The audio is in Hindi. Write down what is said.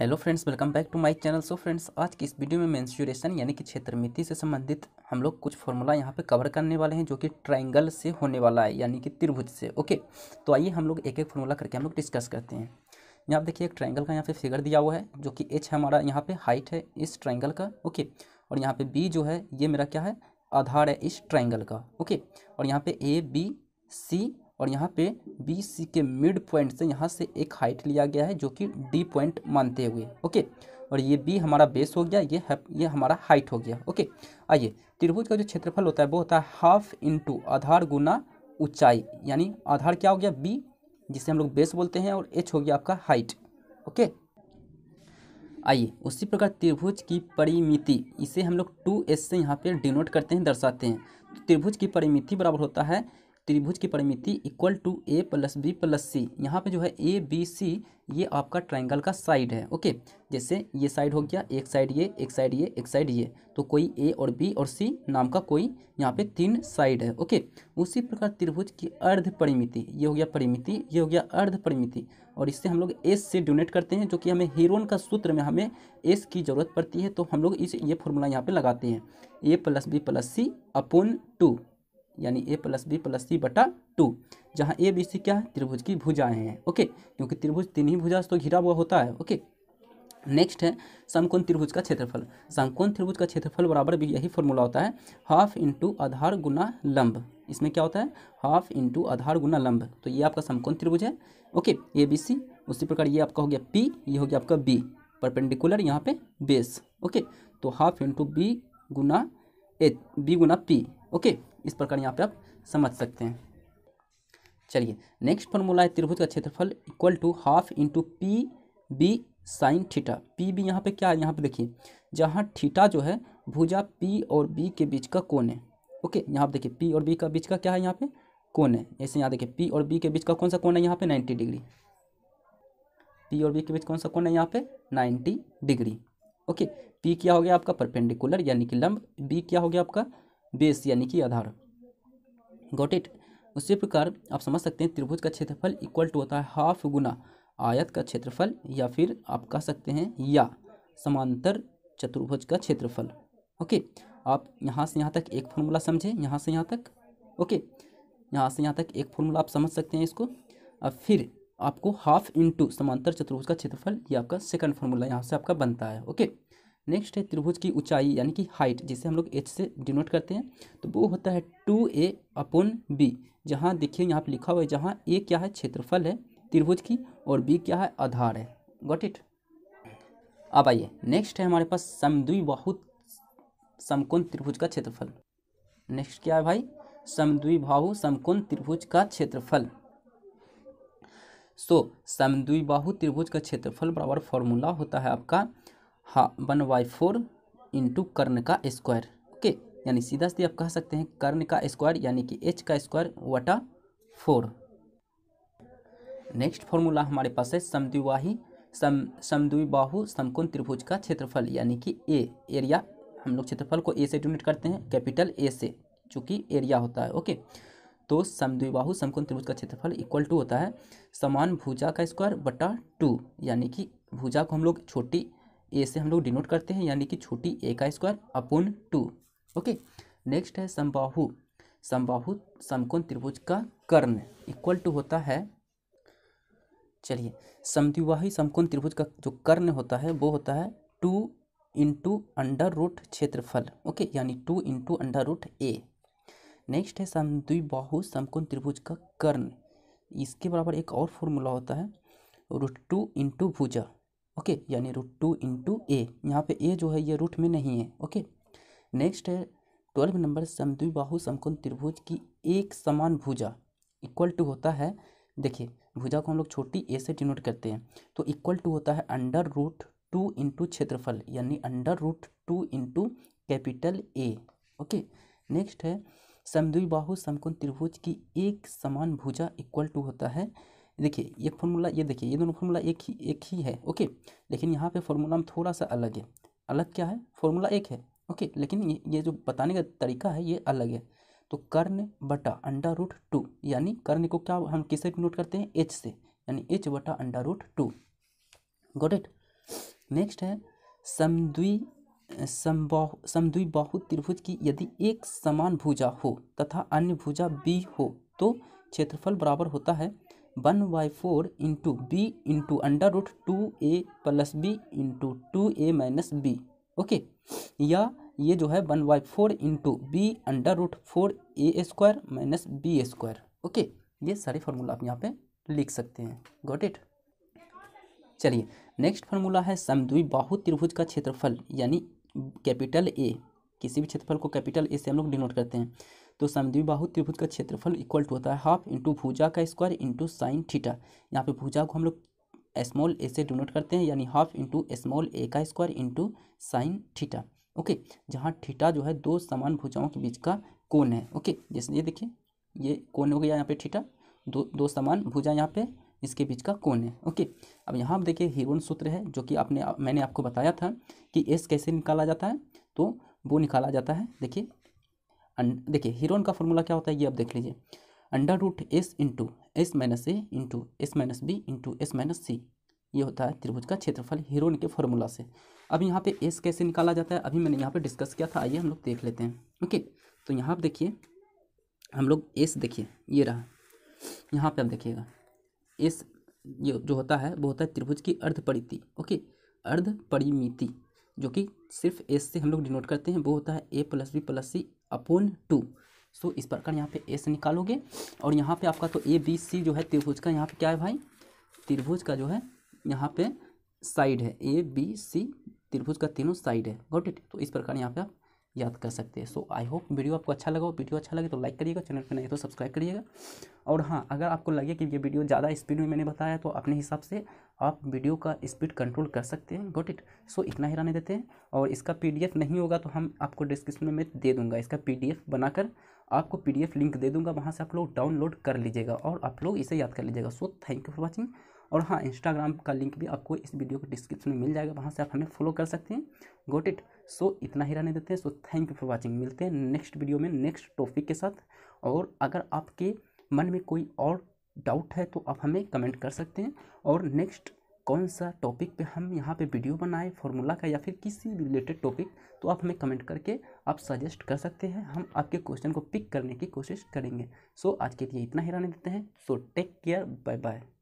hello friends welcome back to my channel so friends आज की इस वीडियो में मेंस्यूरेशन यानी कि क्षेत्रमिति से संबंधित हम लोग कुछ फॉर्मूला यहाँ पे कवर करने वाले हैं जो कि ट्रायंगल से होने वाला है यानी कि त्रिभुज से ओके तो आइए हम लोग एक एक फॉर्मूला करके हम लोग डिस्कस करते हैं यहाँ आप देखिए एक ट्राइंगल का यहाँ पे फिगर दिया हुआ है जो कि एच हमारा यहाँ पे हाइट है इस ट्राइंगल का ओके और यहाँ पे बी जो है ये मेरा क्या है आधार है इस ट्राइंगल का ओके और यहाँ पे ए बी सी और यहाँ पे बी सी के मिड पॉइंट से यहाँ से एक हाइट लिया गया है जो कि डी पॉइंट मानते हुए ओके और ये बी हमारा बेस हो गया ये ये हमारा हाइट हो गया ओके आइए त्रिभुज का जो क्षेत्रफल होता है वो होता है हाफ इंटू आधार गुना ऊंचाई यानी आधार क्या हो गया बी जिसे हम लोग बेस बोलते हैं और एच हो गया आपका हाइट ओके आइए उसी प्रकार त्रिभुज की परिमिति इसे हम लोग टू एस से यहाँ पे डिनोट करते हैं दर्शाते हैं तो त्रिभुज की परिमिति बराबर होता है त्रिभुज की परिमिति equal to A plus B plus C यहाँ पे जो है ए बी सी ये आपका ट्रायंगल का साइड है ओके जैसे ये साइड हो गया एक साइड ये एक साइड ये एक साइड ये तो कोई ए और बी और सी नाम का कोई यहाँ पे तीन साइड है ओके उसी प्रकार त्रिभुज की अर्ध परिमिति ये हो गया परिमिति ये हो गया अर्ध परिमिति और इससे हम लोग एस से डोनेट करते हैं जो कि हमें हीरोन का सूत्र में हमें एस की ज़रूरत पड़ती है तो हम लोग इस ये फॉर्मूला यहाँ पर लगाते हैं A plus B plus C upon two यानी A plus B plus C बटा टू जहाँ ए बी सी क्या है त्रिभुज की भुजाएं हैं ओके क्योंकि त्रिभुज तीन ही भुजा तो घिरा हुआ होता है ओके नेक्स्ट है समकोण त्रिभुज का क्षेत्रफल समकोण त्रिभुज का क्षेत्रफल बराबर भी यही फॉर्मूला होता है हाफ इंटू आधार गुना लंब इसमें क्या होता है हाफ इंटू आधार गुना लंब तो ये आपका समकोण त्रिभुज है ओके ए बी सी उसी प्रकार ये आपका हो गया पी ये हो गया आपका बी परपेंडिकुलर यहाँ पे बेस ओके तो हाफ इंटू बी गुना ए बी गुना पी ओके इस प्रकार यहाँ पे आप समझ सकते हैं चलिए नेक्स्ट फॉर्मूला है त्रिभुज का क्षेत्रफल equal to half into P B sine theta P B यहाँ पे क्या है यहाँ पे देखिए जहाँ ठीठा जो है भुजा पी और बी के बीच का कोण है ओके यहाँ पर देखिए पी और बी का बीच का क्या है यहाँ पे कोण है ऐसे यहाँ देखिए पी और बी के बीच का कौन सा कोण है यहाँ पे नाइन्टी डिग्री पी और बी के बीच कौन सा कोण है यहाँ पे नाइन्टी डिग्री ओके पी क्या हो गया आपका परपेंडिकुलर यानी कि लंब बी क्या हो गया आपका बेस यानी कि आधार गॉट इट उसी प्रकार आप समझ सकते हैं त्रिभुज का क्षेत्रफल इक्वल टू होता है हाफ गुना आयत का क्षेत्रफल या फिर आप कह सकते हैं या समांतर चतुर्भुज का क्षेत्रफल ओके आप यहाँ से यहाँ तक एक फॉर्मूला समझें यहाँ से यहाँ तक ओके यहाँ से यहाँ तक एक फॉर्मूला आप समझ सकते हैं इसको अब फिर आपको हाफ इंटू समांतर चतुर्भुज का क्षेत्रफल ये आपका सेकंड फॉर्मूला यहाँ से आपका बनता है ओके नेक्स्ट है त्रिभुज की ऊंचाई यानी कि हाइट जिसे हम लोग एच से डिनोट करते हैं तो वो होता है टू ए अपॉन बी जहाँ देखिए यहाँ पर लिखा हुआ है जहाँ ए क्या है क्षेत्रफल है त्रिभुज की और बी क्या है आधार है गॉट इट अब आइए नेक्स्ट है हमारे पास समद्विबाहु समकोण त्रिभुज का क्षेत्रफल नेक्स्ट क्या है भाई समद्विबाहु समकोण त्रिभुज का क्षेत्रफल सो so, बाहु त्रिभुज का क्षेत्रफल बराबर फॉर्मूला होता है आपका हा वन बाई फोर इंटू कर्ण का स्क्वायर ओके यानी सीधा सीधे आप कह सकते हैं कर्ण का स्क्वायर यानी कि एच का स्क्वायर वटा फोर नेक्स्ट फॉर्मूला हमारे पास है समद्विवाही सम समद्विबाहु समकोण त्रिभुज का क्षेत्रफल यानी कि ए एरिया हम लोग क्षेत्रफल को ए से डोनेट करते हैं कैपिटल ए से चूँकि एरिया होता है ओके तो समद्विबाहु समकोण त्रिभुज का क्षेत्रफल इक्वल टू होता है समान भुजा का स्क्वायर बटा टू यानी कि भुजा को हम लोग छोटी ए से हम लोग डिनोट करते हैं यानी कि छोटी ए का square upon two okay next है समबाहु समबाहु समकोण त्रिभुज का कर्ण इक्वल टू होता है चलिए समद्विवाही समकोण त्रिभुज का जो कर्ण होता है वो होता है टू इंटू अंडर रूट क्षेत्रफल ओके यानी two into under root A next है समद्विबाहु समकोण त्रिभुज का कर्ण इसके बराबर एक और फॉर्मूला होता है रूट टू इंटू भुजा ओके यानी रूट टू इंटू ए यहाँ पर ए जो है ये रूट में नहीं है ओके नेक्स्ट है ट्वेल्व नंबर समद्विबाहु समकोण त्रिभुज की एक समान भुजा इक्वल टू होता है देखिए भुजा को हम लोग छोटी ए से डिनोट करते हैं तो इक्वल टू होता है अंडर रूट टू इंटू क्षेत्रफल यानी under root two into capital A okay next है समद्विबाहु समकोण त्रिभुज की एक समान भुजा इक्वल टू होता है देखिए ये फॉर्मूला ये देखिए ये दोनों फॉर्मूला एक ही एक ही है ओके लेकिन यहाँ पे फॉर्मूला में थोड़ा सा अलग है अलग क्या है फॉर्मूला एक है ओके लेकिन ये ये जो बताने का तरीका है ये अलग है तो कर्ण बटा अंडा रूट टू यानी कर्ण को क्या हम किससे नोट करते हैं एच से यानी एच बटा under root two got it next है समद्वी समद्वी बाहु त्रिभुज की यदि एक समान भुजा हो तथा अन्य भुजा बी हो तो क्षेत्रफल बराबर होता है one by four into B into under root two A plus B into two A minus B okay या ये जो है one by four into B under root four A square minus B square okay ये सारे फार्मूला आप यहाँ पे लिख सकते हैं गॉट इट चलिए नेक्स्ट फार्मूला है समद्वी बाहु त्रिभुज का क्षेत्रफल यानी कैपिटल ए किसी भी क्षेत्रफल को कैपिटल ए से हम लोग डिनोट करते हैं तो समद्विबाहु त्रिभुज का क्षेत्रफल इक्वल टू होता है हाफ इंटू भूजा का स्क्वायर इंटू साइन थीटा यहाँ पे भूजा को हम लोग स्मॉल ए से डोनोट करते हैं यानी हाफ इंटू स्मॉल ए का square into sine theta okay जहाँ थीटा जो है दो समान भूजाओं के बीच का कोण है ओके जैसे ये देखिए ये कोण हो गया यहाँ पे थीटा दो दो समान भूजा यहाँ पे इसके बीच का कोण है ओके अब यहाँ आप देखिए हिरोन सूत्र है जो कि आपने मैंने आपको बताया था कि एस कैसे निकाला जाता है तो वो निकाला जाता है देखिए देखिए हीरोन का फॉर्मूला क्या होता है ये आप देख लीजिए under root S into S minus A into S minus B into S minus C ये होता है त्रिभुज का क्षेत्रफल हीरोन के फॉर्मूला से अब यहाँ पे एस कैसे निकाला जाता है अभी मैंने यहाँ पे डिस्कस किया था आइए हम लोग देख लेते हैं ओके तो यहाँ आप देखिए हम लोग एस देखिए ये रहा यहाँ पे आप देखिएगा एस ये जो होता है वो होता है त्रिभुज की अर्ध परिमिति ओके अर्ध परिमिति जो कि सिर्फ एस से हम लोग डिनोट करते हैं वो होता है A plus B plus C upon two so इस प्रकार यहाँ पे एस निकालोगे और यहाँ पे आपका तो ए बी सी जो है त्रिभुज का यहाँ पे क्या है भाई त्रिभुज का जो है यहाँ पे साइड है ए बी सी त्रिभुज का तीनों साइड है गॉट इट तो इस प्रकार यहाँ पे आप याद कर सकते हैं सो आई होप वीडियो आपको अच्छा लगा हो वीडियो अच्छा लगे तो लाइक करिएगा चैनल पर नहीं तो सब्सक्राइब करिएगा और हाँ अगर आपको लगे कि ये वीडियो ज़्यादा स्पीड में मैंने बताया तो अपने हिसाब से आप वीडियो का स्पीड कंट्रोल कर सकते हैं गोट इट सो इतना ही रहने देते हैं और इसका पीडीएफ नहीं होगा तो हम आपको डिस्क्रिप्शन में दे दूंगा इसका पीडीएफ बनाकर आपको पीडीएफ लिंक दे दूंगा वहाँ से आप लोग डाउनलोड कर लीजिएगा और आप लोग इसे याद कर लीजिएगा so thank you for watching और हाँ इंस्टाग्राम का लिंक भी आपको इस वीडियो के डिस्क्रिप्शन में मिल जाएगा वहाँ से आप हमें फॉलो कर सकते हैं गोट इट सो इतना ही रहने देते हैं so thank you for watching मिलते हैं नेक्स्ट वीडियो में नेक्स्ट टॉपिक के साथ और अगर आपके मन में कोई और डाउट है तो आप हमें कमेंट कर सकते हैं और नेक्स्ट कौन सा टॉपिक पे हम यहाँ पे वीडियो बनाएं फॉर्मूला का या फिर किसी भी रिलेटेड टॉपिक तो आप हमें कमेंट करके आप सजेस्ट कर सकते हैं हम आपके क्वेश्चन को पिक करने की कोशिश करेंगे सो so, आज के लिए इतना ही रहने देते हैं so take care bye bye